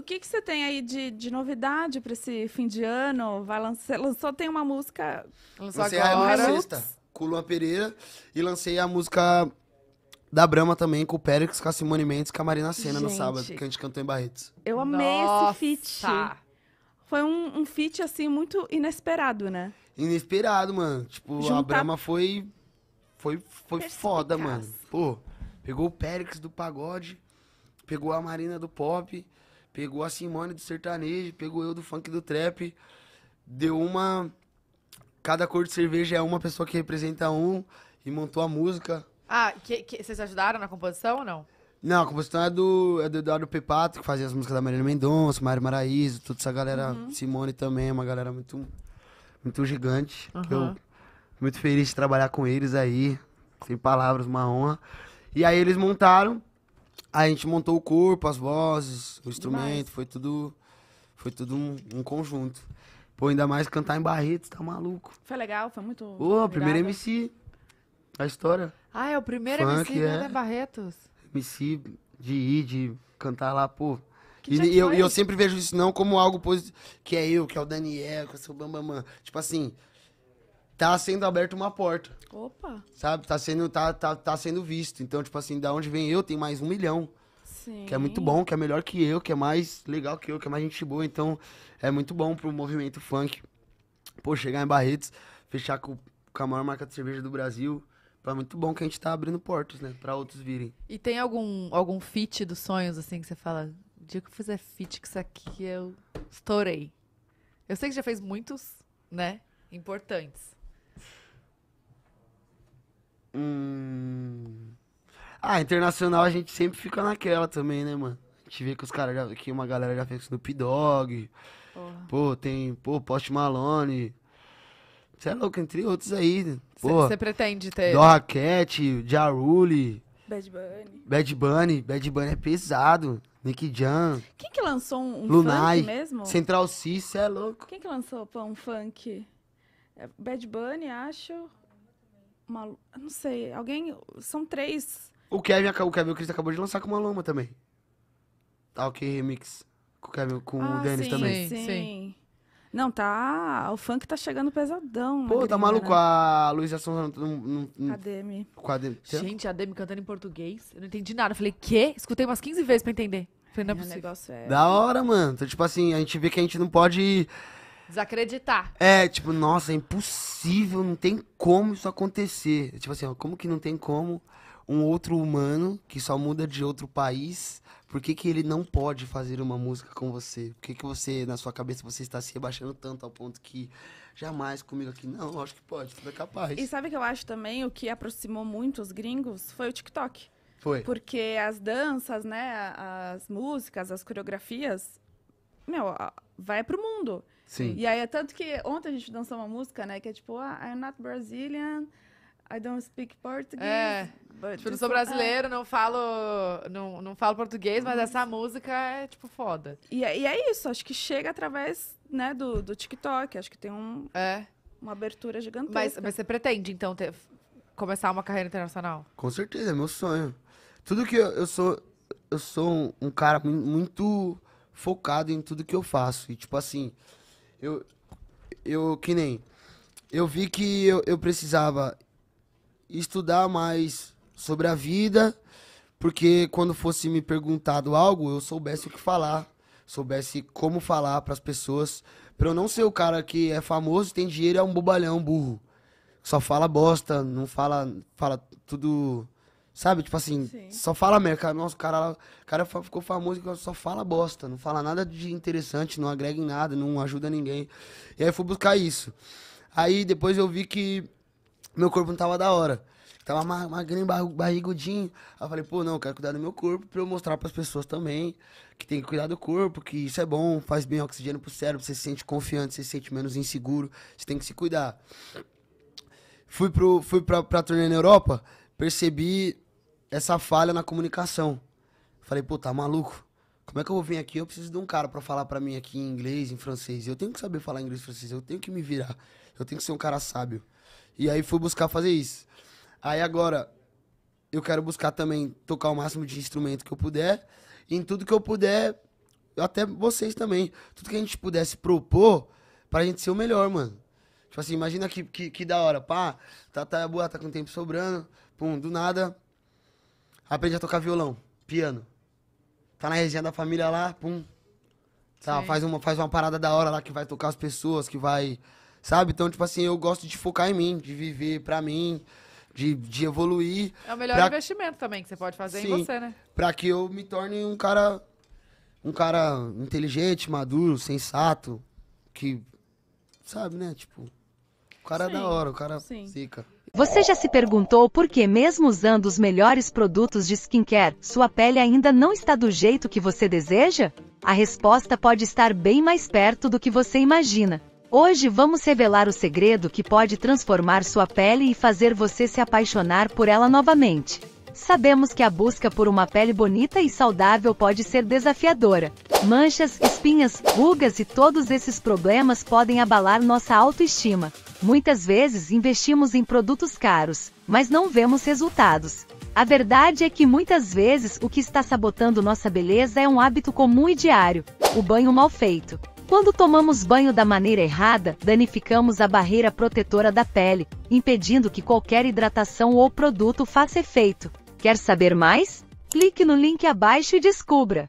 O que, que você tem aí de, de novidade para esse fim de ano? Vai lançar, lançou, tem uma música. Lançou lancei agora. a sexta, com Pereira. E lancei a música da Brahma também, com o Périx, com a Simone Mendes, com a Marina Senna no sábado, que a gente cantou em Barretos. Eu amei Nossa. esse feat. Foi um, um feat, assim, muito inesperado, né? Inesperado, mano. Tipo, Juntar... a Brahma foi. Foi, foi foda, mano. Pô, pegou o Périx do pagode, pegou a Marina do pop Pegou a Simone do sertanejo, pegou eu do funk do trap. Deu uma. Cada cor de cerveja é uma pessoa que representa um e montou a música. Ah, que, que, vocês ajudaram na composição ou não? Não, a composição é do, é do Eduardo Pepato, que fazia as músicas da Marina Mendonça, Mário Maraíso, toda essa galera. Uhum. Simone também, é uma galera muito, muito gigante. Uhum. eu, muito feliz de trabalhar com eles aí. Sem palavras, uma honra. E aí eles montaram. Aí a gente montou o corpo, as vozes, o instrumento, foi tudo. Foi tudo um, um, conjunto. Pô, ainda mais cantar em Barretos, tá maluco. Foi legal, foi muito. Ô, primeiro MC. da história. Ah, é o primeiro Funk, MC, né, é. Barretos? MC de ir, de cantar lá, pô. Que e eu, eu, sempre vejo isso não como algo positivo, que é eu, que é o Daniel, que eu é sou o Bambamã. Tipo assim, tá sendo aberta uma porta. Opa! Sabe? Tá sendo, tá, tá, tá sendo visto. Então, tipo assim, da onde vem eu, tem mais um milhão. Sim. Que é muito bom, que é melhor que eu, que é mais legal que eu, que é mais gente boa. Então, é muito bom pro movimento funk. Pô, chegar em Barretos, fechar com, com a maior marca de cerveja do Brasil. É muito bom que a gente tá abrindo portas, né? Pra outros virem. E tem algum, algum fit dos sonhos, assim, que você fala, o dia que eu fizer fit com isso aqui, eu estourei. Eu sei que já fez muitos, né? Importantes. Ah, internacional a gente sempre fica naquela também, né, mano? A gente vê que os caras já. Que uma galera já fez Snoop Dogg. Porra. Pô, tem. Pô, Post Malone. Você é louco, entre outros aí. Você pretende ter. Do Raquete, Jaruli. Bad Bunny. Bad Bunny. Bad Bunny é pesado. Nick Jam. Quem que lançou um, um Lunai, funk mesmo? Central C, você é louco. Quem que lançou pô, um funk? É, Bad Bunny, acho. Uma, não sei. Alguém. São três o Kevin, o Kevin Chris acabou de lançar com uma loma também. Tá ok, remix. Com o Kevin, com ah, o Dennis sim, também. Sim, sim. Não, tá. O funk tá chegando pesadão. Pô, tá maluco? Né? A Luísa Sonza no. Ademi. Com a Ademi. Gente, a Demi cantando em português. Eu não entendi nada. Eu falei, quê? Escutei umas 15 vezes pra entender. falei, não é, possível. Negócio é... Da hora, mano. Então, tipo assim, a gente vê que a gente não pode. Desacreditar. É, tipo, nossa, é impossível, não tem como isso acontecer. Tipo assim, ó, como que não tem como? um outro humano que só muda de outro país, por que, que ele não pode fazer uma música com você? Por que, que você, na sua cabeça, você está se rebaixando tanto ao ponto que jamais comigo aqui? Não, acho que pode, tudo é capaz. E sabe o que eu acho também o que aproximou muito os gringos foi o TikTok. Foi. Porque as danças, né, as músicas, as coreografias, meu, vai pro mundo. Sim. E aí é tanto que ontem a gente dançou uma música, né, que é tipo, ah, I'm not Brazilian. I don't speak Portuguese. É. Tipo, não sou brasileiro, ah. não falo, não, não falo português, mas essa uhum. música é, tipo, foda. E, é, e é isso, acho que chega através, né, do, do TikTok. Acho que tem um, é. uma abertura gigantesca. Mas, mas você pretende, então, ter, começar uma carreira internacional? Com certeza, é meu sonho. Tudo que eu, eu sou, eu sou um, um cara muito focado em tudo que eu faço. E, tipo assim, eu, eu que nem... Eu vi que eu, eu precisava estudar mais sobre a vida, porque quando fosse me perguntado algo, eu soubesse o que falar, soubesse como falar para as pessoas, para eu não ser o cara que é famoso, tem dinheiro, é um bobalhão, burro. Só fala bosta, não fala, fala tudo, sabe? Tipo assim, Sim. só fala merda. Nossa, o cara, cara ficou famoso e só fala bosta, não fala nada de interessante, não agrega em nada, não ajuda ninguém. E aí fui buscar isso. Aí depois eu vi que meu corpo não tava da hora. Tava magrinho, barrigudinho. Aí eu falei, pô, não, eu quero cuidar do meu corpo pra eu mostrar pras pessoas também que tem que cuidar do corpo, que isso é bom, faz bem oxigênio pro cérebro, você se sente confiante, você se sente menos inseguro, você tem que se cuidar. Fui, pro, fui pra, pra turnê na Europa, percebi essa falha na comunicação. Falei, pô, tá maluco? Como é que eu vou vir aqui? Eu preciso de um cara para falar para mim aqui em inglês, em francês. Eu tenho que saber falar inglês e francês, eu tenho que me virar. Eu tenho que ser um cara sábio. E aí fui buscar fazer isso. Aí agora, eu quero buscar também tocar o máximo de instrumento que eu puder. E em tudo que eu puder, até vocês também. Tudo que a gente pudesse propor pra gente ser o melhor, mano. Tipo assim, imagina que, que, que da hora, pá, tá, tá boa, tá com tempo sobrando, pum, do nada, aprende a tocar violão, piano. Tá na resenha da família lá, pum. Tá, faz uma, faz uma parada da hora lá que vai tocar as pessoas, que vai Sabe? Então, tipo assim, eu gosto de focar em mim, de viver pra mim, de, de evoluir. É o melhor pra... investimento também que você pode fazer Sim, em você, né? Pra que eu me torne um cara. Um cara inteligente, maduro, sensato, que. Sabe, né? Tipo. O cara Sim. é da hora, o cara Sim. Você já se perguntou por que, mesmo usando os melhores produtos de skincare, sua pele ainda não está do jeito que você deseja? A resposta pode estar bem mais perto do que você imagina. Hoje vamos revelar o segredo que pode transformar sua pele e fazer você se apaixonar por ela novamente. Sabemos que a busca por uma pele bonita e saudável pode ser desafiadora. Manchas, espinhas, rugas e todos esses problemas podem abalar nossa autoestima. Muitas vezes investimos em produtos caros, mas não vemos resultados. A verdade é que muitas vezes o que está sabotando nossa beleza é um hábito comum e diário: o banho mal feito. Quando tomamos banho da maneira errada, danificamos a barreira protetora da pele, impedindo que qualquer hidratação ou produto faça efeito. Quer saber mais? Clique no link abaixo e descubra!